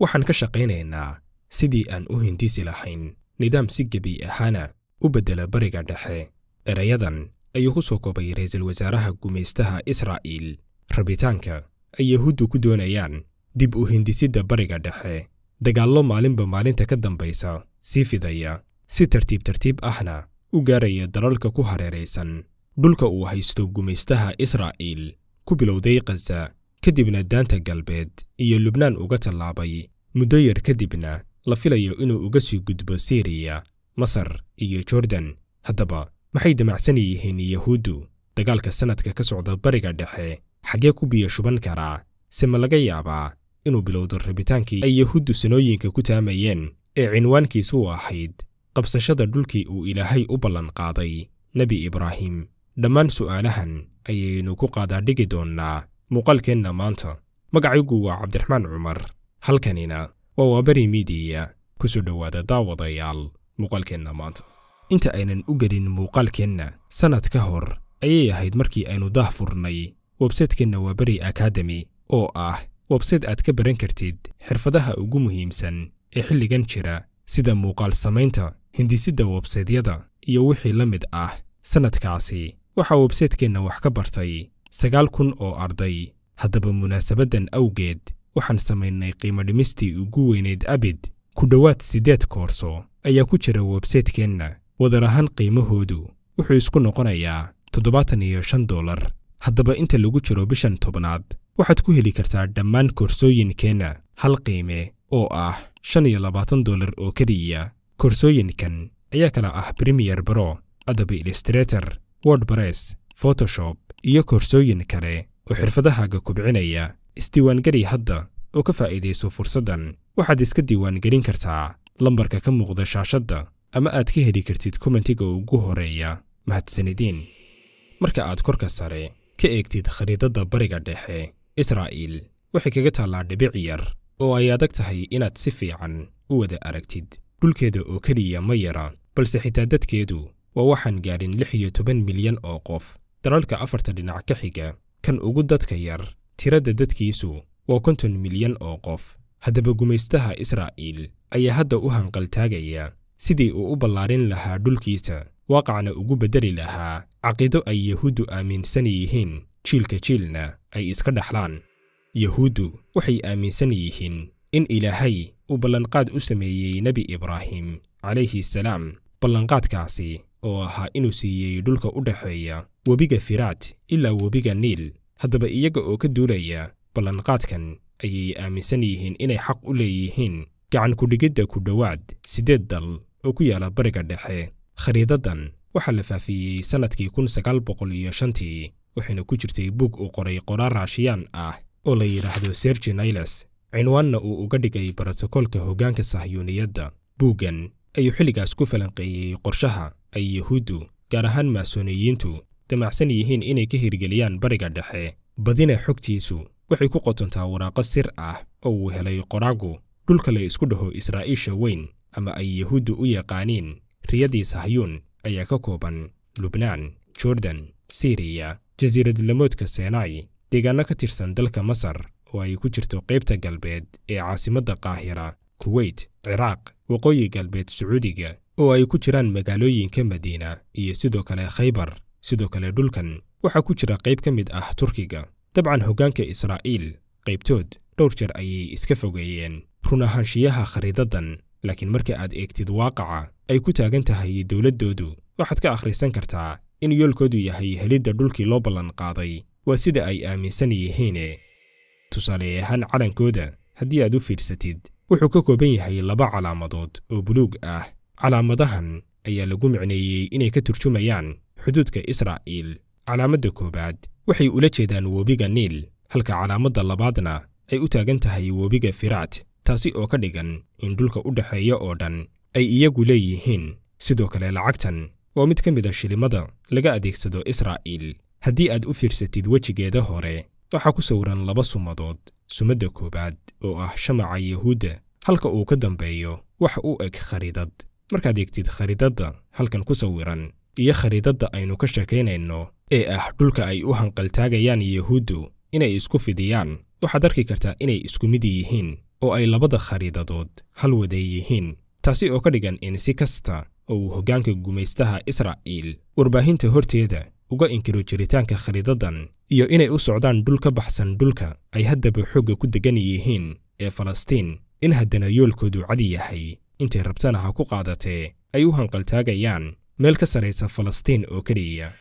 waxaan ka shaqaynaynaa sidii aan u hintiisi lahayn nidaam si gebi ahaana u beddela bariga dhexe erayadan ayuu ku soo koobay ra'iisul wasaaraha gumaystaha israa'iil rabitaanka ay yahuuddu ku doonayaan dib u hindisidda bariga dhexe dagaallo maalinba maalinta ka dambaysa sii fidaya si tartiib tartiib ahna u gaaraya dalalka ku hareeraysan dhulka uu haysto gumaystaha israa'iil ku bilowday khaza kadibna daanta galbeed iyo lubnaan uga tallaabay muddo yar kadibna la filayo inuu uga sii gudbo siriya masar iyo jordan haddaba maxay damacsan yihiin yahuuddu dagaalka sannadka ka socda bariga dhexe xaggee ku biyo shuban karaa se ma laga yaabaa inuu bilowdo rabitaankii ay yahuuddu sanooyinka ku taamayeen ee cinwaankiisu ahayd qabsashada dhulkii uu ilaahay u ballan qaaday nebi ibraahim dhammaan su'aalahan ayaynu ku qaadaa dhigi doonnaa muuqaalkeenna maanta magacaygu waa cabdiraxmaan cumar halkanina waa waaberi miidiya kusoo dhowaada daawadayaal muuqaalkeenna maanta inta aynan u gelin muuqaalkeenna sannad ka hor ayay ahayd markii aynu daah furnay websaytekeenna waaberi akademi oo ah websayt aad ka baran kartid xirfadaha ugu muhiimsan ee xilligan jira sida muuqaal samaynta hindisidda websaydyada iyo wixii la mid ah sannadkaasi waxaa websaytkeenna wax ka bartay sagaal kun oo arday haddaba munaasabaddan awgeed waxaan samaynay qiimodhimistii ugu weynayd abid ku dhowaad siddeed koorso ayaa ku jira websaytkeenna wadar ahaan qiimahoodu wuxuu isku noqonayaa toddobaatan iyo shan dollar haddaba inta lagu jiro bishan tobnaad waxaad ku heli kartaa dhammaan koorsooyinkeenna hal qiime oo ah shan iyo labaatan doollar oo keliya koorsooyinkan ayaa kala ah premiyer baro adaba ilustretor wordbress photoshop iyo koorsooyin kale oo xirfadahaaga kubcinaya isdiiwaangeli hadda oo ka faa'iidayso fursaddan waxaad iska diiwaangelin kartaa lambarka ka muuqda shaashadda ama aad ka heli kartid kumantiga ugu horeeya mahadsanidiin marka aad korka sare ka eegtid khariidadda bariga dhexe israa'iil waxay kaga taallaa dhibic yar oo ay adag tahay inaad si fiican u wada aragtid dhulkeeda oo keliya ma yara balse xitaa dadkeedu waa waxaan gaadhin lix iyo toban milyan oo qof dalalka afarta dhinac ka xiga kan ugu dadka yar tiradda dadkiisu waa konton milyan oo qof haddaba gumaystaha israa'iil ayaa hadda u hanqaltaagaya sidii uu u ballaarin lahaa dhulkiisa waaqacna ugu beddeli lahaa caqiido ay yahuuddu aaminsan yihiin jiilka jiilna ay iska dhaxlaan yahuuddu waxay aaminsan yihiin in ilaahay uu ballanqaad u sameeyey nebi ibraahim calayhi salaam ballanqaadkaasi oo ahaa inuu siiyey dhulka u dhexeeya webiga firaat ilaa webiga niil haddaba iyaga oo ka duulaya ballanqaadkan ayay aaminsan yihiin inay xaq u leeyihiin gacan kudhigidda ku dhowaad siddeed dal oo ku yaala bariga dhexe khariidaddan waxaa la faafiyey sannadkii kun sagaal boqol iyo shantii waxayna ku jirtay bug uu qoray qoraa raashiyaan ah oo la yidhaahdo serji nailes cinwaanna uu uga dhigay brotokoolka hoggaanka sahyuuniyadda buuggan ayuu xilligaas ku falanqeeyey qorshaha ay yahuuddu gaar ahaan maasoniyiintu damacsan yihiin inay ka hirgeliyaan bariga dhexe badina xogtiisu waxay ku qotontaa waraaqo sir ah oo uu helay qoraagu dhulka la isku dhaho israa'iisha weyn ama ay yahuuddu u yaqaaniin riyadii sahyuun ayaa ka kooban lubnaan jordan siriya jasiiradlamoodka senai deegaano ka tirsan dalka masar oo ay ku jirto qaybta galbeed ee caasimadda qaahira kuweyt ciraaq waqooyi galbeed sacuudiga oo ay ku jiraan magaalooyinka madiina iyo sidoo kale khaybar sidoo kale dhulkan waxaa ku jira qayb ka mid ah turkiga dabcan hoggaanka israa'iil qaybtood dhowr jeer ayay iska fogeeyeen run ahaanshiyaha khariidadan laakiin marka aad eegtid waaqaca ay ku taagan tahay dowladdoodu waxaad ka akhrisan kartaa in yoolkoodu yahay helidda dhulkii loo ballanqaaday waa sida ay aaminsan yihiine tusaale ahaan calankooda haddii aad u fiirsatid wuxuu ka kooban yahay laba calaamadood oo buluug ah calaamadahan ayaa lagu micneeyey inay ka turjumayaan xuduudka israa'iil calaamadda koowaad waxay ula jeedaan webiga niil halka calaamadda labaadna ay u taagan tahay webiga firaat taasi oo ka dhigan in dhulka u dhexeeya oo dhan ay iyagu leeyihiin sidoo kale lacagtan oo mid ka mid a ah shilimada laga adeegsado israa'iil haddii aad u fiirsatid wejigeeda hore waxaa ku sawiran laba sumadood sumadda koowaad oo ah shamaca yahuudda halka uu ka dambeeyo wax u eg khariidad markaad eegtid khariidadda halkan ku sawiran iyo khariidadda aynu ka sheekaynayno ee ah dhulka ay u hanqaltaagayaan yahuuddu inay isku fidiyaan waxaad arki kartaa inay isku mid yihiin oo ay labada khariidadood hal waday yihiin taasi oo ka dhigan in si kasta oo uu hoggaanka gumaystaha israa'iil warbaahinta horteeda uga inkiro jiritaanka khariidaddan iyo inay u socdaan dhul ka baxsan dhulka ay haddaba xoogga ku deggan yihiin ee falastiin in haddana yoolkoodu cadi yahay intay rabtana ha ku qaadatee ay u hanqaltaagayaan meel ka saraysa falastiin oo keliya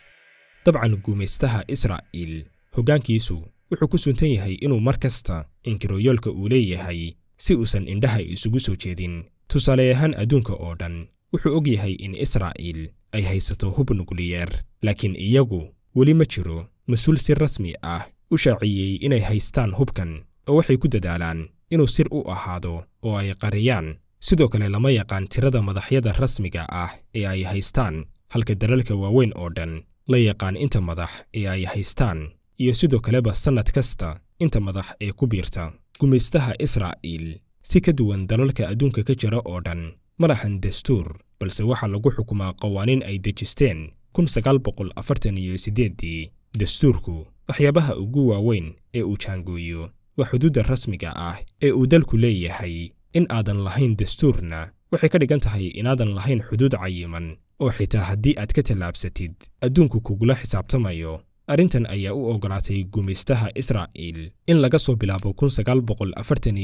dabcan gumaystaha israa'iil hoggaankiisu wuxuu ku suntan yahay inuu mar kasta inkiroyoolka uu leeyahay si uusan indhaha isugu soo jeedin tusaale ahaan adduunka oo dhan wuxuu og yahay in israa'iil ay haysato hub nukliyeer laakiin iyagu weli ma jiro mas-uul si rasmi ah u shaaciyey inay haystaan hubkan oo waxay ku dadaalaan inuu sir u ahaado oo ay qariyaan sidoo kale lama yaqaan tirada madaxyada rasmiga ah ee ay haystaan halka dalalka waaweyn oo dhan la yaqaan inta madax ee ay haystaan iyo sidoo kaleba sannad kasta inta madax ee ku biirta gumaystaha israa'iil si ka duwan dalalka adduunka ka jira oo dhan madaxan dastuur balse waxaa lagu xukumaa qawaaniin ay dejisteen dastuurku waxyaabaha ugu waaweyn ee uu jaangooyo waa xuduudda rasmiga ah ee uu dalku leeyahay in aadan lahayn dastuurna waxay ka dhigan tahay inaadan lahayn xuduud cayiman oo xitaa haddii aad ka tallaabsatid adduunku kugula xisaabtamayo arrintan ayaa u ogolaatay gumaystaha israa'iil in laga soo bilaabo kun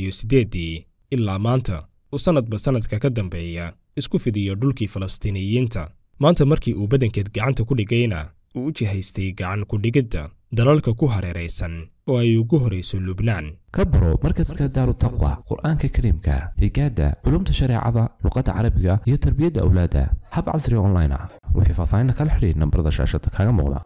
ilaa maanta uu sannadba sannadka ka dambeeya isku fidiyo dhulkii falastiiniyiinta maanta markii uu badankeed gacanta ku dhigayna uu u jihaystay gacan ku dhigidda dalalka ku hareeraysan oo ay ugu horayso lubnaan ka baro markaska daarutaqwa qur-aanka kariimka higaada culumta shareecada luqadda carabiga iyo tarbiyadda awlaadda hab casri online ah wixii faahfaahinna kala xidhiir nambarada shaashada kaaga muuqda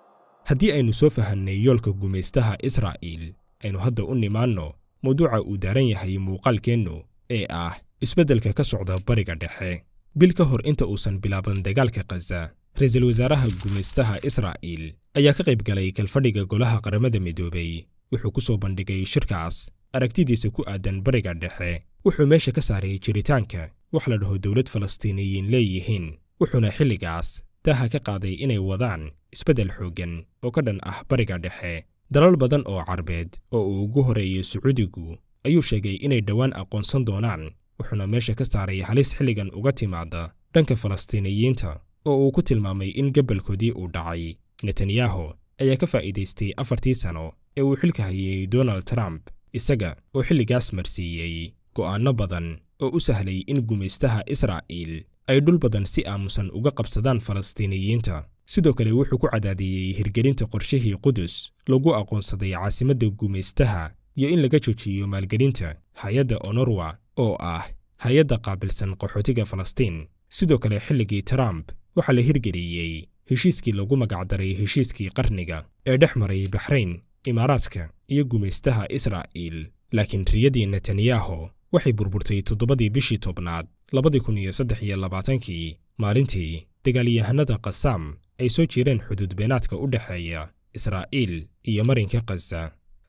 haddii aynu soo fahannay yoolka gumaystaha israa'iil aynu hadda u nimaanno mawduuca uu daaran yahay muuqaalkeennu ee ah isbeddelka ka socda bariga dhexe bil ka hor inta uusan bilaaban dagaalka khaza ra iisal wasaaraha gumaystaha israa'iil ayaa ka qayb galay kalfadhiga golaha qaramada midoobay wuxuu ku soo bandhigay shirkaas aragtidiisa ku aadan bariga dhexe wuxuu meesha ka saaray jiritaanka wax la dhaho dowlad falastiiniyiin leeyihiin wuxuuna xilligaas daaha ka qaaday inay wadaan isbeddel xooggan oo ka dhan ah bariga dhexe dalal badan oo carbeed oo uu ugu horreeyey sacuudigu ayuu sheegay inay dhowaan aqoonsan doonaan wuxuuna meesha ka saaray halis xilligan uga timaada dhanka falastiiniyiinta oo uu ku tilmaamay in gabalkoodii uu dhacay netanyahu ayaa ka faa'iidaystay afartii sano ee uu xilka hayay donald trump isaga oo xilligaas marsiiyey go'aanno badan oo u sahlay in gumaystaha israa'iil ay dhul badan si aamusan uga qabsadaan falastiiniyiinta sidoo kale wuxuu ku cadaadiyey hirgelinta qorshihii qudus lagu aqoonsaday caasimadda gumaystaha iyo in laga joojiyo maalgelinta hay-adda onorwa oo ah hay-adda qaabilsan qaxootiga falastiin sidoo kale xilligii trump waxaa la hirgeliyey heshiiskii lagu magacdaray heshiiskii qarniga ee dhex maray baxrayn imaaraadka iyo gumaystaha israa'iil laakiin riyadii netanyahu waxay burburtay toddobadii bishii tobnaad labadii kun iyo saddex iyo labaatankii maalintii dagaalyahanada kasaam ay soo jireen xuduud beenaadka u dhexeeya israa'iil iyo marinka khaza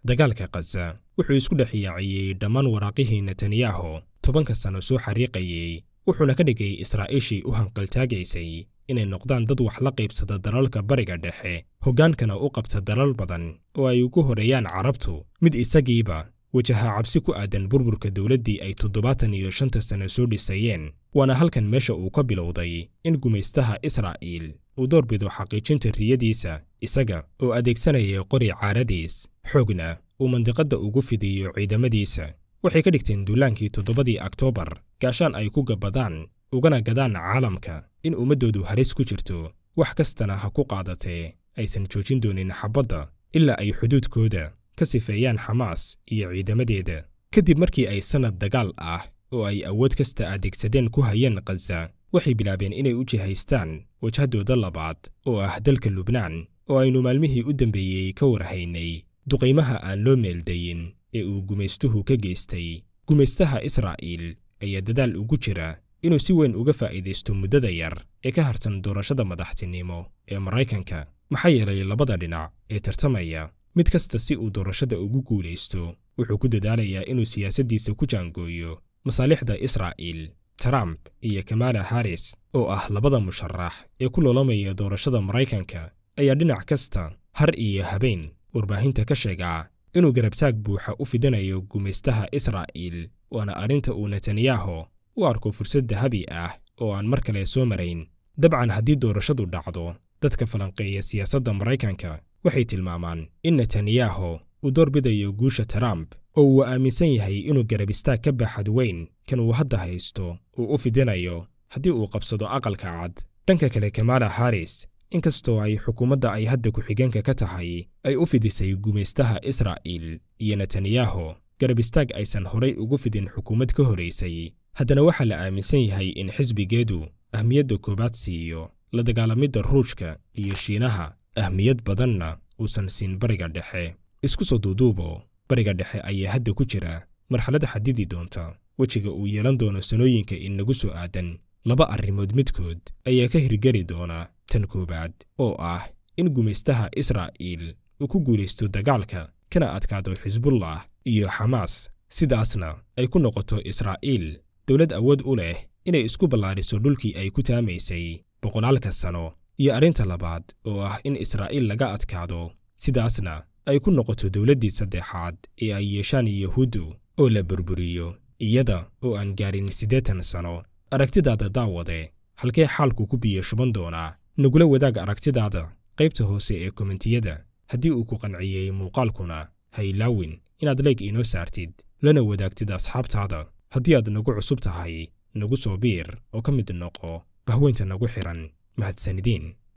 dagaalka khaza wuxuu isku dhex yaaciyey dhammaan waraaqihii netanyahu tobanka sano soo xariiqayey wuxuuna ka dhigay israa'iishii u hanqaltaagaysay inay noqdaan dad wax la qaybsada dalalka bariga dhexe hoggaankana u qabta dalal badan oo ay ugu horeeyaan carabtu mid isagiiba wajaha cabsi ku aadan burburka dowladdii ay toddobaatan iyo shanta sano soo dhisayeen waana halkan meesha uu ka bilowday in gumaystaha israa'iil uu door bido xaqiijinta riyadiisa isaga oo adeegsanaya qori caaradiis xoogna uu mandiqadda ugu fidiyo ciidamadiisa waxay ka dhigteen duulaankii toddobadii oktoobar gaashaan ay ku gabbadaan ugana gadaan caalamka in ummaddoodu halis ku jirto wax kastana ha ku qaadatee aysan joojin doonin xabadda ilaa ay xuduudkooda ka sifeeyaan xamaas iyo ciidamadeeda kadib markii ay sannad dagaal ah oo ay awood kasta adeegsadeen ku hayeen khaza waxay bilaabeen inay u jihaystaan wajhadooda labaad oo ah dalka lubnaan oo aynu maalmihii u dambeeyey ka warhaynay duqaymaha aan loo meeldayin ee uu gumaystuhu ka geystay gumaystaha israa'iil ayaa dadaal ugu jira inuu si weyn uga faa'iidaysto muddada yar ee ka hartan doorashada madaxtinimo ee maraykanka maxaa yeelay labada dhinac ee tartamaya mid kasta si uu doorashada ugu guulaysto wuxuu ku dadaalayaa inuu siyaasaddiisa ku jaangooyo masaalixda israa'iil trump iyo kamala harris oo ah labada musharax ee ku loolamaya doorashada maraykanka ayaa dhinac kasta har iyo habeen warbaahinta ka sheegaa inuu garabtaag buuxa u fidinayo gumaystaha israa'iil waana arrinta uu netanyahu u arko fursad dahabi ah oo aan mar kale soo marayn dabcan haddii doorashadu dhacdo dadka falanqeeya siyaasadda maraykanka waxay tilmaamaan in netanyahu uu doorbidayo guusha trump oo uu aaminsan yahay inuu garabistaag ka baaxad weyn kan uu hadda haysto uu u fidinayo haddii uu qabsado aqalka cad dhanka kale kamala haris inkastoo ay xukuumadda ay hadda ku-xigeenka ka tahay ay u fidisay gumaystaha israa'il iyo netanyahu garabistaag aysan horay ugu fidin xukuumad ka horraysay haddana waxaa la aaminsan yahay in xisbigeedu ahmiyadda koowaad siiyo la dagaalamidda ruushka iyo shiinaha ahmiyad badanna uusan siin bariga dhexe isku soo duuduubo bariga dhexe ayaa hadda ku jira marxalada xadidi doonta wejiga uu yeelan doono sanooyinka inagu soo aadan laba arrimood midkood ayaa ka hirgeli doona tan koowaad oo ah in gumaystaha israa'iil uu ku guulaysto dagaalka kana adkaado xisbullah iyo xamaas sidaasna ay ku noqoto israa'iil dowlad awood u leh inay isku ballaadhiso dhulkii ay ku taamaysay boqolaalka sano iyo arrinta labaad oo ah in israa'iil laga adkaado sidaasna ay ku noqoto dowladdii saddexaad ee ay yeeshaan yahuuddu oo la burburiyo iyada oo aan gaarin siddeetan sano aragtidaada daawade halkee xaalku ku biyo shuban doonaa nagula wadaag aragtidaada qaybta hoose ee komentiyada haddii uu ku qanciyey muuqaalkuna ha ilaawin inaad leeg inoo saartid lana wadaagtid asxaabtaada haddii aad nagu cusub tahay nagu soo biir oo ka mid noqo bahweynta nagu xiran mahadsanidiin